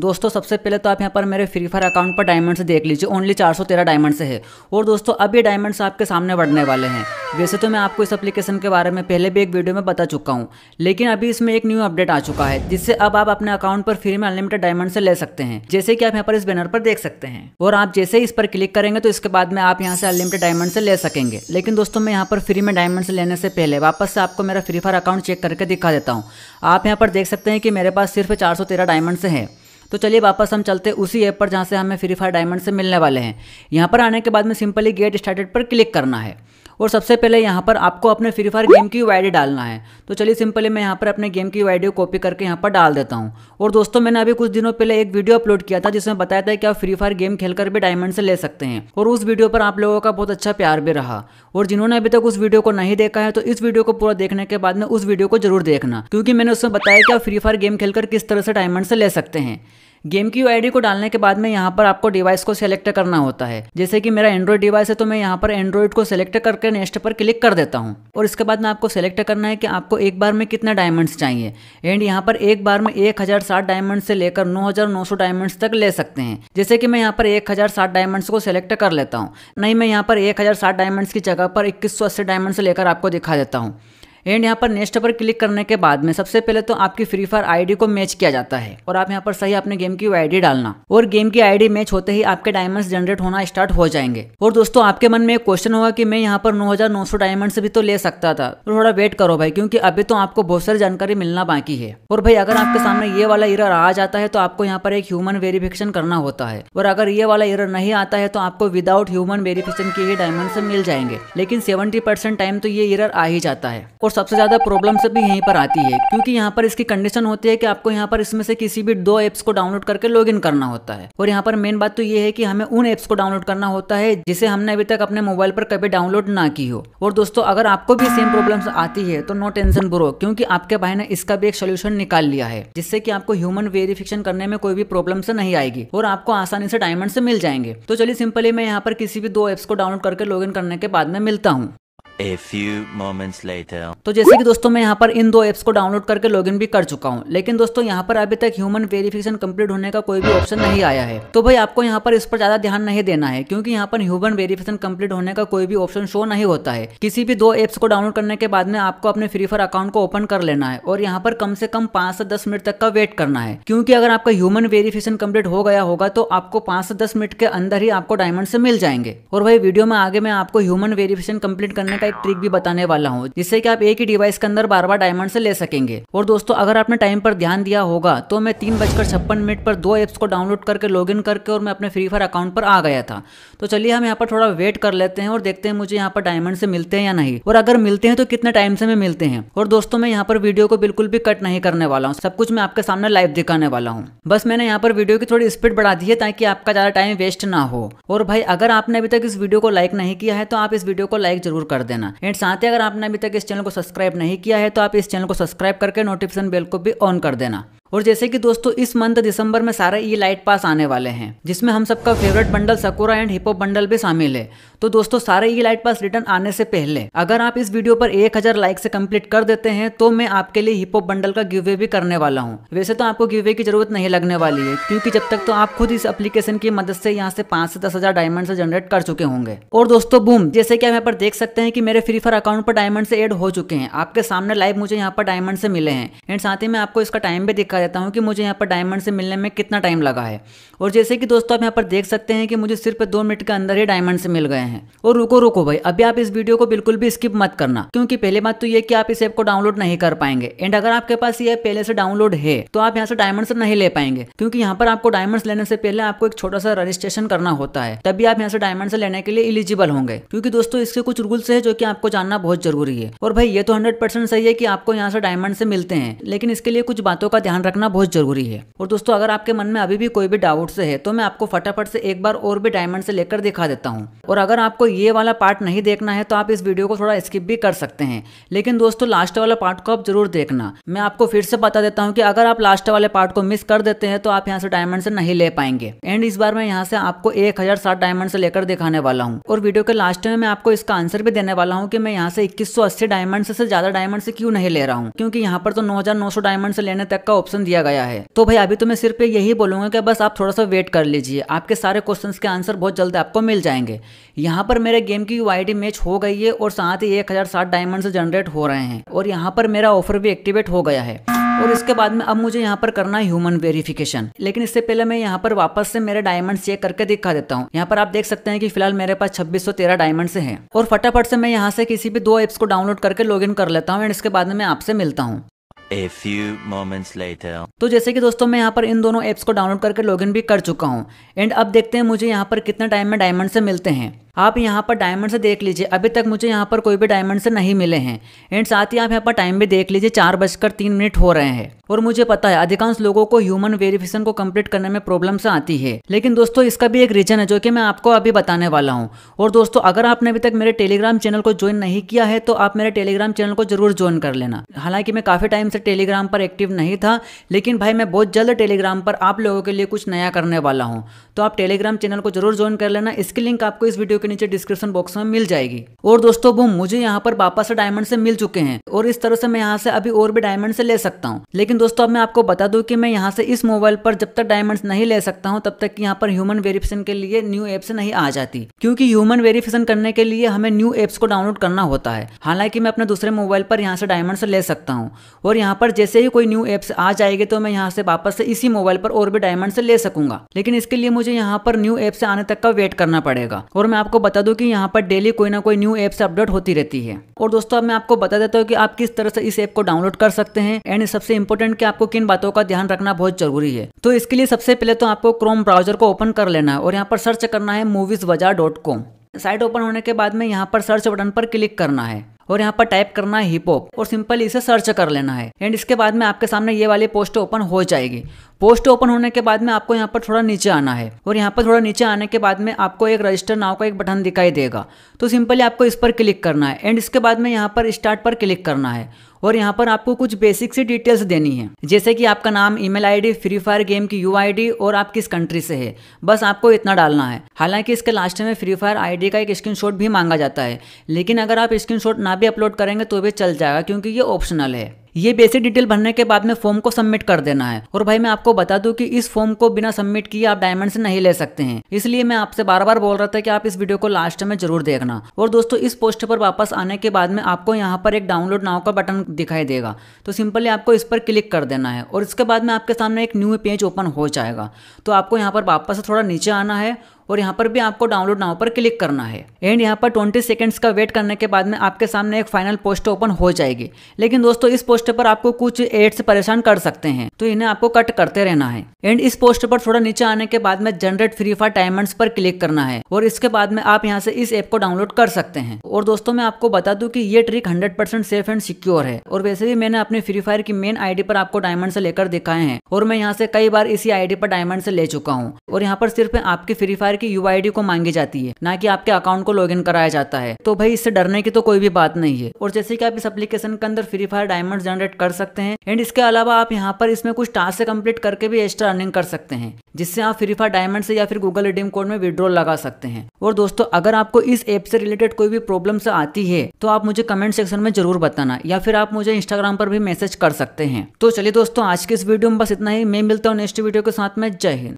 दोस्तों सबसे पहले तो आप यहाँ पर मेरे फ्री फायर अकाउंट पर डायमंड्स देख लीजिए ओनली 413 डायमंड्स है और दोस्तों अब ये डायमंड्स आपके सामने बढ़ने वाले हैं वैसे तो मैं आपको इस एप्लीकेशन के बारे में पहले भी एक वीडियो में बता चुका हूँ लेकिन अभी इसमें एक न्यू अपडेट आ चुका है जिससे अब आप अपने अकाउंट पर फ्री में अनलिमिटेड डायमंड से ले सकते हैं जैसे कि आप यहाँ पर इस बैनर पर देख सकते हैं और आप जैसे ही इस पर क्लिक करेंगे तो इसके बाद में आप यहाँ से अनलिमिटेड डायमंड से ले सकेंगे लेकिन दोस्तों मैं यहाँ पर फ्री में डायमंड से लेने से पहले वापस से आपको मेरा फ्री फायर अकाउंट चेक करके दिखा देता हूँ आप यहाँ पर देख सकते हैं कि मेरे पास सिर्फ चार सौ डायमंड से है तो चलिए वापस हम चलते उसी ऐप पर जहाँ से हमें फ्री फायर डायमंड से मिलने वाले हैं यहाँ पर आने के बाद में सिंपली गेट स्टार्टेड पर क्लिक करना है और सबसे पहले यहाँ पर आपको अपने फ्री फायर गेम की वाइडी डालना है तो चलिए सिंपली मैं यहाँ पर अपने गेम की यू कॉपी करके यहाँ पर डाल देता हूँ और दोस्तों मैंने अभी कुछ दिनों पहले एक वीडियो अपलोड किया था जिसमें बताया था कि आप फ्री फायर गेम खेलकर भी डायमंड से ले सकते हैं और उस वीडियो पर आप लोगों का बहुत अच्छा प्यार भी रहा और जिन्होंने अभी तक उस वीडियो को नहीं देखा है तो इस वीडियो को पूरा देखने के बाद में उस वीडियो को जरूर देखना क्योंकि मैंने उसमें बताया कि आप फ्री फायर गेम खेलकर किस तरह से डायमंड से ले सकते हैं गेम की आई को डालने के बाद में यहाँ पर आपको डिवाइस को सिलेक्ट करना होता है जैसे कि मेरा एंड्रॉइड डिवाइस है तो मैं यहाँ पर एंड्रॉइड को सिलेक्ट करके नेक्स्ट पर क्लिक कर देता हूँ और इसके बाद में आपको सिलेक्ट करना है कि आपको एक बार में कितना डायमंड्स चाहिए एंड यहाँ पर एक बार में एक हजार सात डायमंड से लेकर नौ हजार नौ सौ डायमंड्स तक ले सकते हैं जैसे कि मैं यहाँ पर एक हजार सात डायमंड्स को सिलेक्ट कर लेता हूँ नहीं मैं यहाँ पर एक हजार सात डायमंड्स की जगह पर इक्कीस सौ अस्सी डायमंड से लेकर आपको दिखा देता हूँ एंड यहाँ पर नेक्स्ट पर क्लिक करने के बाद में सबसे पहले तो आपकी फ्री फायर आईडी को मैच किया जाता है और आप यहाँ पर सही अपने गेम की आईडी डालना और गेम की आईडी मैच होते ही आपके डायमंड जनरेट होना स्टार्ट हो जाएंगे और दोस्तों आपके मन में एक क्वेश्चन होगा की मैं यहाँ पर नौ हजार डायमंड भी तो ले सकता था तो थोड़ा वेट करो भाई क्योंकि अभी तो आपको बहुत सारी जानकारी मिलना बाकी है और भाई अगर आपके सामने ये वाला इरर आ जाता है तो आपको यहाँ पर एक ह्यूमन वेरिफिकेशन करना होता है और अगर ये वाला इरर नहीं आता है तो आपको विदाउट ह्यूमन वेरिफिकेशन के डायमंड से मिल जाएंगे लेकिन सेवेंटी टाइम तो ये इरर आ ही जाता है और सबसे ज़्यादा प्रॉब्लम सभी भी यहीं पर आती है क्योंकि यहाँ पर इसकी कंडीशन होती है कि आपको यहाँ पर इसमें से किसी भी दो एप्स को डाउनलोड करके लॉग करना होता है और यहाँ पर मेन बात तो ये है कि हमें उन एप्स को डाउनलोड करना होता है जिसे हमने अभी तक अपने मोबाइल पर कभी डाउनलोड ना की हो और दोस्तों अगर आपको भी सेम प्रॉब्लम आती है तो नो टेंशन ब्रो क्योंकि आपके भाई ने इसका भी एक सोल्यूशन निकाल लिया है जिससे कि आपको ह्यूमन वेरिफिकेशन करने में कोई भी प्रॉब्लम नहीं आएगी और आपको आसानी से डायमंड से मिल जाएंगे तो चलिए सिंपली मैं यहाँ पर किसी भी दो एप्स को डाउनलोड करके लॉग करने के बाद में मिलता हूँ A few moments later. तो जैसे कि दोस्तों मैं यहाँ पर इन दो एप्स को डाउनलोड करके लॉगिन भी कर चुका हूँ लेकिन दोस्तों यहाँ पर अभी तक ह्यूमन वेरिफिकेशन कंप्लीट होने का कोई भी ऑप्शन नहीं आया है तो भाई आपको यहाँ पर इस पर ज्यादा ध्यान नहीं देना है क्योंकि यहाँ पर ह्यूमन वेरिफिकेशन कंप्लीट होने का कोई भी ऑप्शन शो नहीं होता है किसी भी दो एप्स को डाउनलोड करने के बाद में आपको अपने फ्री फायर अकाउंट को ओपन कर लेना है और यहाँ पर कम से कम पांच से दस मिनट तक का वेट करना है क्योंकि अगर आपका ह्यूमन वेरिफिकेशन कम्प्लीट हो गया होगा तो आपको पांच से दस मिनट के अंदर ही आपको डायमंड से मिल जाएंगे और भाई वीडियो में आगे मैं आपको ह्यूमन वेरिफिकेशन कम्प्लीट करने का का एक ट्रिक भी बताने वाला हूँ जिससे कि आप एक ही डिवाइस के अंदर बार बार डायमंड से ले सकेंगे और दोस्तों अगर आपने टाइम पर ध्यान दिया होगा तो मैं तीन बजकर छप्पन मिनट पर दो एप्स को डाउनलोड करके लॉग करके और मैं अपने फ्री फायर अकाउंट पर आ गया था तो चलिए हम यहाँ पर थोड़ा वेट कर लेते हैं और देखते हैं मुझे यहाँ पर डायमंड से मिलते हैं या नहीं और अगर मिलते हैं तो कितने टाइम से मैं मिलते हैं और दोस्तों मैं यहाँ पर वीडियो को बिल्कुल भी कट नहीं करने वाला हूँ सब कुछ मैं आपके सामने लाइव दिखाने वाला हूँ बस मैंने यहाँ पर वीडियो की थोड़ी स्पीड बढ़ा दी है ताकि आपका ज़्यादा टाइम वेस्ट ना हो और भाई अगर आपने अभी तक इस वीडियो को लाइक नहीं किया है तो आप इस वीडियो को लाइक जरूर कर दे देना एंड साथ ही अगर आपने अभी तक इस चैनल को सब्सक्राइब नहीं किया है तो आप इस चैनल को सब्सक्राइब करके नोटिफिकेशन बेल को भी ऑन कर देना और जैसे कि दोस्तों इस मंथ दिसंबर में सारे ई लाइट पास आने वाले हैं जिसमें हम सबका favourite bundle Sakura and hip hop bundle भी शामिल है तो दोस्तों सारे ई लाइट पास रिटर्न आने से पहले अगर आप इस वीडियो पर 1000 लाइक से कंप्लीट कर देते हैं तो मैं आपके लिए हिपो बंडल का गिवे भी करने वाला हूँ वैसे तो आपको गिवे की जरूरत नहीं लगने वाली है क्यूँकी जब तक तो आप खुद इस अप्लीकेशन की मदद से यहाँ से पांच से दस हजार डायमंड से जनरेट कर चुके होंगे और दोस्तों बूम जैसे की आप यहाँ पर देख सकते हैं कि मेरे फ्री फायर अकाउंट पर डायमंड से एड हो चुके हैं आपके सामने लाइव मुझे यहाँ पर डायमंड से मिले हैं एंड साथ ही मैं आपको इसका टाइम भी दिखा दिखा देता हूँ कि मुझे यहाँ पर डायमंड से मिलने में कितना टाइम लगा है और जैसे कि दोस्तों आप यहाँ पर देख सकते हैं कि मुझे सिर्फ दो मिनट के अंदर ही डायमंड से मिल गए हैं और रुको रुको भाई अभी आप इस वीडियो को बिल्कुल भी स्किप मत करना क्योंकि पहले बात तो ये कि आप इस ऐप को डाउनलोड नहीं कर पाएंगे एंड अगर आपके पास ये पहले से डाउनलोड है तो आप यहाँ से डायमंड नहीं ले पाएंगे क्योंकि यहाँ पर आपको डायमंड लेने से पहले आपको एक छोटा सा रजिस्ट्रेशन करना होता है तभी आप यहाँ से डायमंड लेने के लिए इलिजिबल होंगे क्योंकि दोस्तों इसके कुछ रूल्स है जो की आपको जानना बहुत जरूरी है और भाई ये तो हंड्रेड सही है की आपको यहाँ से डायमंड से मिलते हैं लेकिन इसके लिए कुछ बातों का ध्यान रखना बहुत जरूरी है और दोस्तों अगर आपके मन में अभी भी कोई भी डाउट से है तो मैं आपको फटाफट से एक बार और भी डायमंड से लेकर दिखा देता हूँ और अगर आपको ये वाला पार्ट नहीं देखना है तो आप इस वीडियो को थोड़ा स्किप भी कर सकते हैं लेकिन दोस्तों लास्ट वाला पार्ट को आप जरूर देखना मैं आपको फिर से बता देता हूँ कि अगर आप लास्ट वाले पार्ट को मिस कर देते हैं तो आप यहाँ से डायमंड से नहीं ले पाएंगे एंड इस बार मैं यहाँ से आपको एक हजार सात डायमंड से लेकर दिखाने वाला हूँ और वीडियो के लास्ट में मैं आपको इसका आंसर भी देने वाला हूँ की मैं यहाँ से इक्कीस सौ अस्सी डायमंड से ज्यादा डायमंड से क्यूँ नहीं ले रहा हूँ क्योंकि यहाँ पर तो नौ हजार नौ सौ डायमंड से लेने तक का ऑप्शन क्वेश्चन दिया गया है तो भाई अभी तो मैं सिर्फ यही बोलूंगा कि बस आप थोड़ा सा वेट कर लीजिए आपके सारे क्वेश्चन के आंसर बहुत जल्द आपको मिल जाएंगे यहाँ पर मेरे गेम की यू मैच हो गई है और साथ ही एक डायमंड जनरेट हो रहे हैं और यहाँ पर मेरा ऑफर भी एक्टिवेट हो गया है और इसके बाद में अब मुझे यहाँ पर करना है ह्यूमन वेरिफिकेशन लेकिन इससे पहले मैं यहाँ पर वापस से मेरे डायमंड चेक करके दिखा देता हूँ यहाँ पर आप देख सकते हैं कि फिलहाल मेरे पास 2613 सौ तेरह डायमंड से है और फटाफट से मैं यहाँ से किसी भी दो एप्स को डाउनलोड करके लॉग कर लेता हूँ एंड इसके बाद में आपसे मिलता हूँ A few moments later. तो जैसे कि दोस्तों मैं यहाँ पर इन दोनों ऐप्स को डाउनलोड करके लॉगिन भी कर चुका हूँ एंड अब देखते हैं मुझे यहाँ पर कितने टाइम में डायमंड से मिलते हैं आप यहाँ पर डायमंड से देख लीजिए अभी तक मुझे यहाँ पर कोई भी डायमंड से नहीं मिले हैं एंड साथ ही आप यहाँ पर टाइम भी देख लीजिए चार बजकर तीन मिनट हो रहे हैं और मुझे पता है अधिकांश लोगों को ह्यूमन वेरिफिकेशन को कंप्लीट करने में से आती है लेकिन दोस्तों इसका भी एक रीजन है जो कि मैं आपको अभी बताने वाला हूँ और दोस्तों अगर आपने अभी तक मेरे टेलीग्राम चैनल को ज्वाइन नहीं किया है तो आप मेरे टेलीग्राम चैनल को जरूर ज्वाइन कर लेना हालांकि मैं काफ़ी टाइम से टेलीग्राम पर एक्टिव नहीं था लेकिन भाई मैं बहुत जल्द टेलीग्राम पर आप लोगों के लिए कुछ नया करने वाला हूँ तो आप टेलीग्राम चैनल को जरूर ज्वाइन कर लेना इसकी लिंक आपको इस वीडियो के के नीचे डिस्क्रिप्शन बॉक्स में मिल जाएगी और दोस्तों बूम मुझे यहाँ पर पापा से डायमंड से मिल चुके हैं और इस तरह से मैं यहाँ से अभी और भी डायमंड से ले सकता हूँ लेकिन दोस्तों अब मैं आपको बता दू की मैं यहाँ से इस मोबाइल पर जब तक डायमंड नहीं ले सकता हूँ तब तक यहाँ पर ह्यूमन वेरिफिकेशन के लिए न्यू एप्स नहीं आ जाती क्योंकि ह्यूमन वेरिफिकेशन करने के लिए हमें न्यू एप्स को डाउनलोड करना होता है हालांकि मैं अपने दूसरे मोबाइल पर यहाँ से डायमंड से ले सकता हूँ और यहाँ पर जैसे ही कोई न्यू एप्स आ जाएगी तो मैं यहाँ से वापस से इसी मोबाइल पर और भी डायमंड से ले सकूंगा लेकिन इसके लिए मुझे यहाँ पर न्यू एप से आने तक का वेट करना पड़ेगा और मैं आपको आपको बता दूं कि यहाँ पर डेली कोई ना कोई न्यू एप्स अपडेट होती रहती है और दोस्तों अब मैं आपको बता देता हूँ कि आप किस तरह से इस ऐप को डाउनलोड कर सकते हैं एंड सबसे इम्पोर्टेंट कि आपको किन बातों का ध्यान रखना बहुत जरूरी है तो इसके लिए सबसे पहले तो आपको क्रोम ब्राउजर को ओपन कर लेना है और यहाँ पर सर्च करना है मूवीज बाजार डॉट कॉम साइट ओपन होने के बाद में यहाँ पर सर्च बटन पर क्लिक करना है और यहाँ पर टाइप करना है हिप हॉप और सिंपल इसे सर्च कर लेना है एंड इसके बाद में आपके सामने ये वाली पोस्ट ओपन हो जाएगी पोस्ट ओपन होने के बाद में आपको यहाँ पर थोड़ा नीचे आना है और यहाँ पर थोड़ा नीचे आने के बाद में आपको एक रजिस्टर नाव का एक बटन दिखाई देगा तो सिंपली आपको इस पर क्लिक करना है एंड इसके बाद में यहाँ पर स्टार्ट पर क्लिक करना है और यहाँ पर आपको कुछ बेसिक सी डिटेल्स देनी है जैसे कि आपका नाम email ID Free Fire game की यू आईडी और आप किस कंट्री से है बस आपको इतना डालना है हालांकि इसके लास्ट में फ्री फायर आईडी का एक स्क्रीनशॉट भी मांगा जाता है लेकिन अगर आप स्क्रीनशॉट ना भी अपलोड करेंगे तो भी चल जाएगा क्योंकि ये ऑप्शनल है ये बेसिक डिटेल भरने के बाद में फॉर्म को सबमिट कर देना है और भाई मैं आपको बता दूं कि इस फॉर्म को बिना सबमिट किए आप डायमंड से नहीं ले सकते हैं इसलिए मैं आपसे बार बार बोल रहा था कि आप इस वीडियो को लास्ट में जरूर देखना और दोस्तों इस पोस्ट पर वापस आने के बाद में आपको यहाँ पर एक डाउनलोड नाव का बटन दिखाई देगा तो सिंपली आपको इस पर क्लिक कर देना है और इसके बाद में आपके सामने एक न्यू पेज ओपन हो जाएगा तो आपको यहाँ पर वापस थोड़ा नीचे आना है और यहाँ पर भी आपको डाउनलोड नाउ पर क्लिक करना है एंड यहाँ पर 20 सेकेंड्स का वेट करने के बाद में आपके सामने एक फाइनल पोस्ट ओपन हो जाएगी लेकिन दोस्तों इस पोस्ट पर आपको कुछ एड्स परेशान कर सकते हैं तो इन्हें आपको कट करते रहना है एंड इस पोस्ट पर थोड़ा नीचे आने के बाद में जनरेट फ्री फायर डायमंड पर क्लिक करना है और इसके बाद में आप यहाँ से इस ऐप को डाउनलोड कर सकते हैं और दोस्तों मैं आपको बता दू की ये trick hundred safe and secure है और वैसे भी मैंने अपने फ्री फायर की मेन आई पर आपको डायमंड से लेकर दिखाए हैं और मैं यहाँ से कई बार इसी आई पर डायमंड से ले चुका हूँ और यहाँ पर सिर्फ आपकी फ्री फायर प्रकार की यू को मांगी जाती है ना कि आपके अकाउंट को लॉग कराया जाता है तो भाई इससे डरने की तो कोई भी बात नहीं है और जैसे कि आप इस एप्लीकेशन के अंदर फ्री फायर डायमंड जनरेट कर सकते हैं एंड इसके अलावा आप यहाँ पर इसमें कुछ टास्क कंप्लीट करके भी एक्स्ट्रा अर्निंग कर सकते हैं जिससे आप फ्री फायर डायमंड से या फिर गूगल एडीएम कोड में विड्रॉल लगा सकते हैं और दोस्तों अगर आपको इस ऐप से रिलेटेड कोई भी प्रॉब्लम आती है तो आप मुझे कमेंट सेक्शन में जरूर बताना या फिर आप मुझे इंस्टाग्राम पर भी मैसेज कर सकते हैं तो चलिए दोस्तों आज के इस वीडियो में बस इतना ही मैं मिलता हूँ नेक्स्ट वीडियो के साथ में जय हिंद